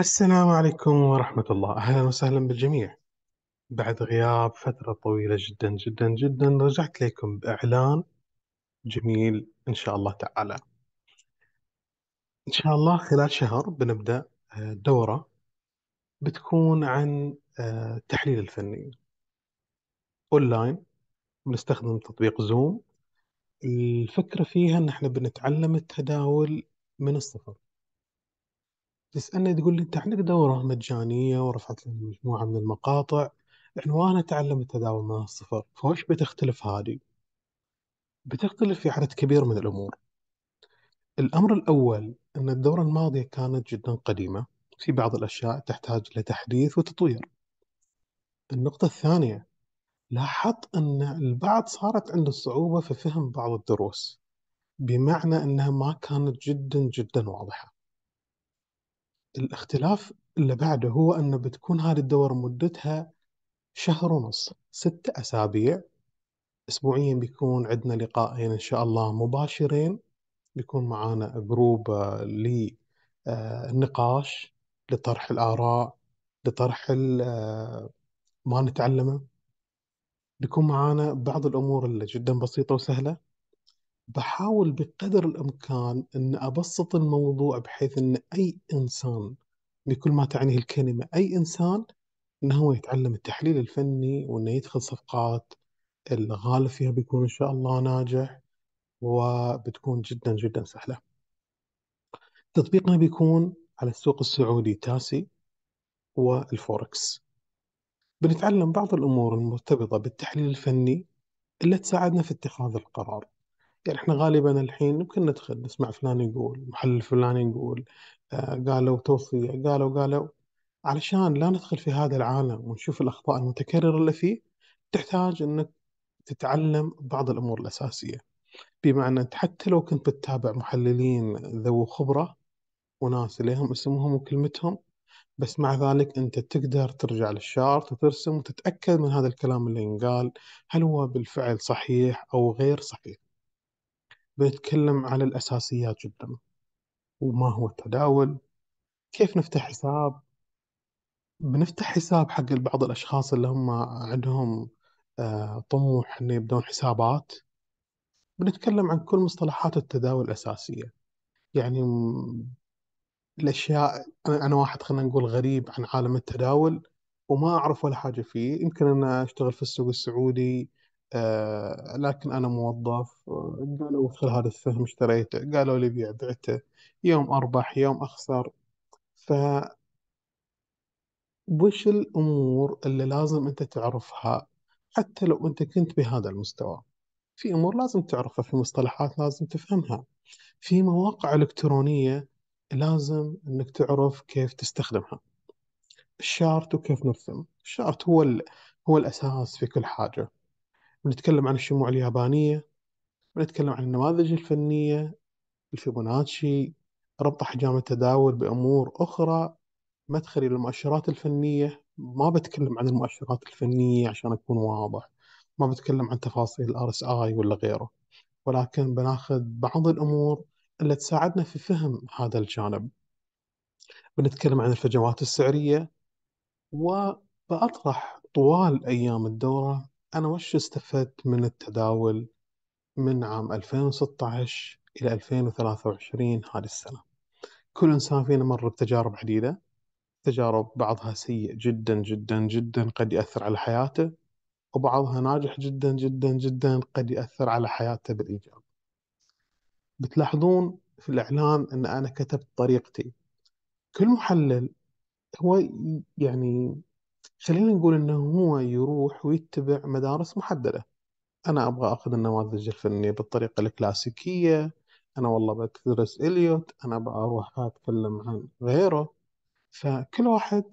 السلام عليكم ورحمة الله أهلا وسهلا بالجميع بعد غياب فترة طويلة جدا جدا جدا رجعت لكم بإعلان جميل إن شاء الله تعالى إن شاء الله خلال شهر بنبدأ آه، دورة بتكون عن آه، التحليل الفني أونلاين بنستخدم تطبيق زوم الفكرة فيها أن احنا بنتعلم التداول من الصفر تسألني تقول لي: "أنت عندك دورة مجانية ورفعت لي مجموعة من المقاطع عنوانها تعلم التداول من الصفر، فوش بتختلف هذه؟" بتختلف في عدد كبير من الأمور. الأمر الأول أن الدورة الماضية كانت جدًا قديمة، في بعض الأشياء تحتاج لتحديث وتطوير. النقطة الثانية، لاحظت أن البعض صارت عنده صعوبة في فهم بعض الدروس، بمعنى أنها ما كانت جدًا جدًا واضحة. الاختلاف اللي بعده هو أنه بتكون هذه الدورة مدتها شهر ونص ست أسابيع أسبوعيا بيكون عندنا لقاءين إن شاء الله مباشرين بيكون معانا جروب آه، للنقاش آه، لطرح الآراء لطرح آه، ما نتعلمه بيكون معانا بعض الأمور اللي جدا بسيطة وسهلة بحاول بقدر الإمكان أن أبسط الموضوع بحيث أن أي إنسان بكل ما تعنيه الكلمة أي إنسان أنه هو يتعلم التحليل الفني وأنه يدخل صفقات الغالب فيها بيكون إن شاء الله ناجح وبتكون جدا جدا سهلة تطبيقنا بيكون على السوق السعودي تاسي والفوركس بنتعلم بعض الأمور المرتبطة بالتحليل الفني اللي تساعدنا في اتخاذ القرار يعني احنا غالبا الحين ممكن ندخل نسمع فلان يقول محل الفلاني يقول آه، قالوا توصية قالوا قالوا علشان لا ندخل في هذا العالم ونشوف الأخطاء المتكررة اللي فيه تحتاج أنك تتعلم بعض الأمور الأساسية بمعنى أنت حتى لو كنت بتتابع محللين ذو خبرة وناس لهم اسمهم وكلمتهم بس مع ذلك أنت تقدر ترجع للشارت وترسم وتتأكد من هذا الكلام اللي ينقال هل هو بالفعل صحيح أو غير صحيح بيتكلم على الأساسيات جدا وما هو التداول كيف نفتح حساب بنفتح حساب حق بعض الأشخاص اللي هم عندهم آه، طموح أن يبدون حسابات بنتكلم عن كل مصطلحات التداول الأساسية يعني الأشياء أنا أنا واحد خلينا نقول غريب عن عالم التداول وما أعرف ولا حاجة فيه يمكن أنا أشتغل في السوق السعودي آه، لكن أنا موظف قالوا وصل هذا السهم اشتريته قالوا لي بيع بعته يوم أربح يوم أخسر ف وش الأمور اللي لازم أنت تعرفها حتى لو أنت كنت بهذا المستوى في أمور لازم تعرفها في مصطلحات لازم تفهمها في مواقع إلكترونية لازم أنك تعرف كيف تستخدمها الشارت وكيف نرسم الشارت هو هو الأساس في كل حاجة بنتكلم عن الشموع اليابانية بنتكلم عن النماذج الفنية الفيبوناتشي ربط أحجام التداول بأمور أخرى مدخلي للمؤشرات الفنية ما بتكلم عن المؤشرات الفنية عشان أكون واضح ما بتكلم عن تفاصيل الار اس اي ولا غيره ولكن بناخذ بعض الامور اللي تساعدنا في فهم هذا الجانب بنتكلم عن الفجوات السعرية وبأطرح طوال أيام الدورة أنا وش استفدت من التداول من عام 2016 إلى 2023 هذه السنة كل إنسان فينا مر بتجارب عديدة تجارب بعضها سيء جدا جدا جدا قد يأثر على حياته وبعضها ناجح جدا جدا جدا قد يأثر على حياته بالإيجاب بتلاحظون في الإعلان أن أنا كتبت طريقتي كل محلل هو يعني خلينا نقول انه هو يروح ويتبع مدارس محددة أنا أبغى أخذ النماذج الفنية بالطريقة الكلاسيكية أنا والله بدرس إليوت أنا بروح أتكلم عن غيره فكل واحد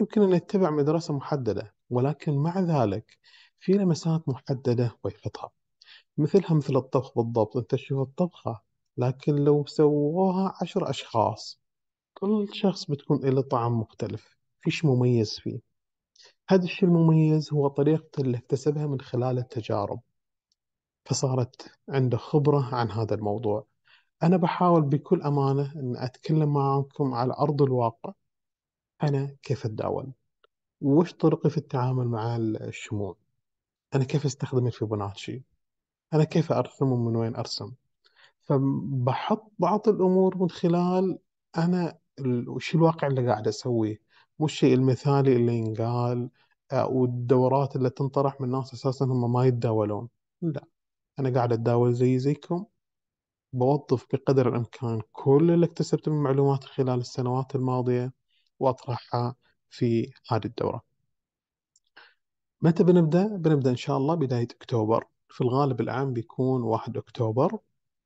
يمكن أن يتبع مدرسة محددة ولكن مع ذلك في لمسات محددة ويفتها مثلها مثل الطبخ بالضبط أنت تشوف الطبخة لكن لو سووها عشر أشخاص كل شخص بتكون له طعم مختلف فيش مميز فيه هذا الشيء المميز هو طريقة اللي اكتسبها من خلال التجارب فصارت عنده خبرة عن هذا الموضوع أنا بحاول بكل أمانة أن أتكلم معكم على أرض الواقع أنا كيف أتداول وش طرقي في التعامل مع الشموع أنا كيف أستخدم الفيبوناتشي أنا كيف أرسم ومن وين أرسم فبحط بعض الأمور من خلال أنا وش الواقع اللي قاعد أسويه مو الشيء المثالي اللي ينقال او آه، والدورات اللي تنطرح من ناس اساسا هم ما يتداولون لا انا قاعد اتداول زي زيكم بوظف بقدر الامكان كل اللي اكتسبته من معلومات خلال السنوات الماضيه واطرحها في هذه الدوره متى بنبدا بنبدا ان شاء الله بدايه اكتوبر في الغالب العام بيكون 1 اكتوبر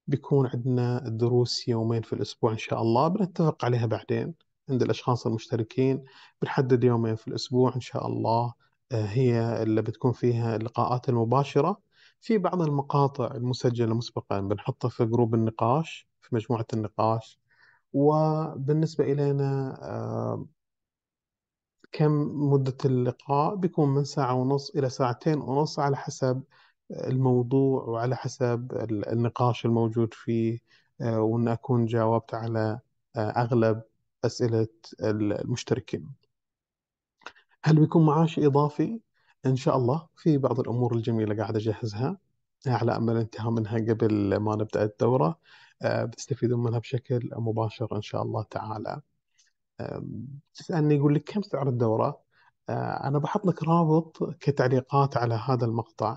بيكون عندنا دروس يومين في الاسبوع ان شاء الله بنتفق عليها بعدين عند الأشخاص المشتركين بنحدد يومين في الأسبوع إن شاء الله آه، هي اللي بتكون فيها اللقاءات المباشرة في بعض المقاطع المسجلة مسبقا بنحطها في جروب النقاش في مجموعة النقاش وبالنسبة إلينا آه، كم مدة اللقاء بيكون من ساعة ونص إلى ساعتين ونص على حسب الموضوع وعلى حسب النقاش الموجود فيه آه، وأن أكون جاوبت على أغلب أسئلة المشتركين هل بيكون معاش إضافي؟ إن شاء الله في بعض الأمور الجميلة قاعد أجهزها على أمل الانتهاء منها قبل ما نبدأ الدورة آه، بتستفيدون منها بشكل مباشر إن شاء الله تعالى تسألني يقول لك كم سعر الدورة؟ آه، أنا بحط لك رابط كتعليقات على هذا المقطع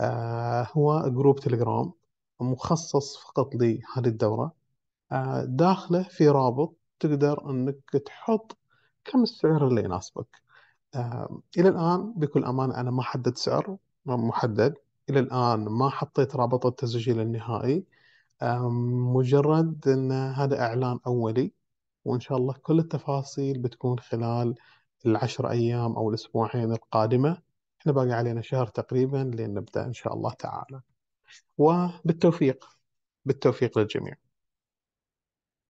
آه، هو جروب تليجرام مخصص فقط لهذه الدورة داخله في رابط تقدر انك تحط كم السعر اللي يناسبك الى الان بكل امانه انا ما حددت سعر محدد الى الان ما حطيت رابط التسجيل النهائي مجرد ان هذا اعلان اولي وان شاء الله كل التفاصيل بتكون خلال العشر ايام او الاسبوعين القادمه احنا باقي علينا شهر تقريبا لين نبدا ان شاء الله تعالى وبالتوفيق بالتوفيق للجميع